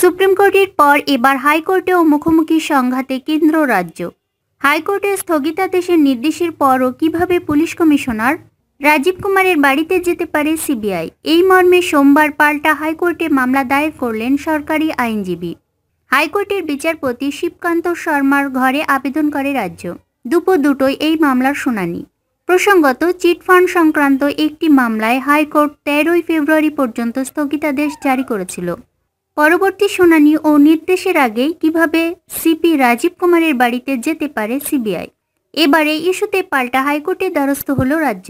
supreme কোর্টের পর এবার হাইকোর্টেও মুখোমুখি সংঘাতে কেন্দ্র রাজ্য হাইকোর্টের স্থগিতাদেশের নির্দেশের পরও কিভাবে পুলিশ কমিশনার রাজীব কুমারের বাড়িতে যেতে পারে সিবিআই এই মর্মে সোমবার পাল্টা হাইকোর্টে মামলা দায়ের করলেন সরকারি আইনজীবী হাইকোর্টের বিচারপতি শিবকান্ত শর্মার ঘরে আবেদন করে রাজ্য দুপুর দুটোয় এই মামলার শুনানি প্রসঙ্গত চিটফান্ড সংক্রান্ত একটি মামলায় হাইকোর্ট তেরোই ফেব্রুয়ারি পর্যন্ত স্থগিতাদেশ জারি করেছিল পরবর্তী শুনানি ও নির্দেশের আগে কিভাবে সিপি রাজীব কুমারের বাড়িতে যেতে পারে সিবিআই এবারে ইস্যুতে পাল্টা হাইকোর্টের দ্বারস্থ হল রাজ্য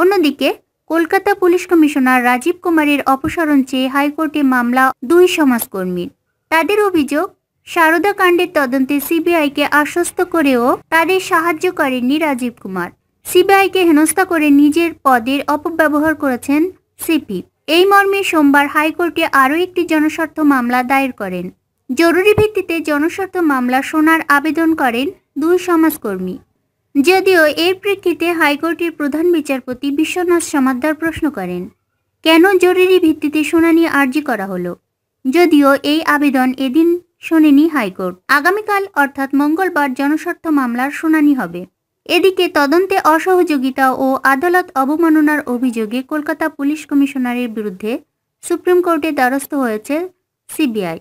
অন্যদিকে কলকাতা পুলিশ কমিশনার রাজীব কুমারের অপসারণ চেয়ে হাইকোর্টে মামলা দুই সমাজকর্মীর তাদের অভিযোগ সারদা কাণ্ডের তদন্তে সিবিআইকে আশ্বস্ত করেও তাদের সাহায্য করেননি রাজীব কুমার সিবিআইকে হেনস্থা করে নিজের পদের অপব্যবহার করেছেন সিপি এই মর্মে সোমবার হাইকোর্টে আরও একটি জনস্বার্থ মামলা দায়ের করেন জরুরি ভিত্তিতে জনস্বার্থ মামলা শোনার আবেদন করেন দুই সমাজকর্মী যদিও এর প্রেক্ষিতে হাইকোর্টের প্রধান বিচারপতি বিশ্বনাথ সমাদ্দার প্রশ্ন করেন কেন জরুরি ভিত্তিতে শুনানি আর্জি করা হলো যদিও এই আবেদন এদিন শোনেনি হাইকোর্ট আগামীকাল অর্থাৎ মঙ্গলবার জনস্বার্থ মামলার শুনানি হবে এদিকে তদন্তে অসহযোগিতা ও আদালত অবমাননার অভিযোগে কলকাতা পুলিশ কমিশনারের বিরুদ্ধে সুপ্রিম কোর্টে দ্বারস্থ হয়েছে সিবিআই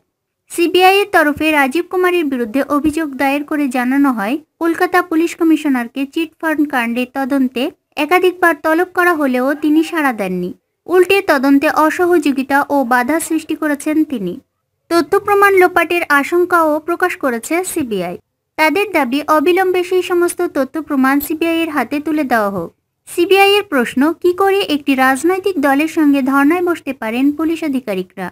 সিবিআইয়ের তরফে রাজীব কুমারের বিরুদ্ধে অভিযোগ দায়ের করে জানানো হয় কলকাতা পুলিশ কমিশনারকে চিট ফান্ড কাণ্ডে তদন্তে একাধিকবার তলব করা হলেও তিনি সাড়া দেননি উল্টে তদন্তে অসহযোগিতা ও বাধা সৃষ্টি করেছেন তিনি তথ্য প্রমাণ লোপাটের আশঙ্কাও প্রকাশ করেছে সিবিআই তাদের দাবি অবিলম্বে সেই সমস্ত তথ্য প্রমাণ সিবিআইয়ের হাতে তুলে দেওয়া হোক সিবিআইয়ের প্রশ্ন কি করে একটি রাজনৈতিক দলের সঙ্গে ধর্নায় বসতে পারেন পুলিশ আধিকারিকরা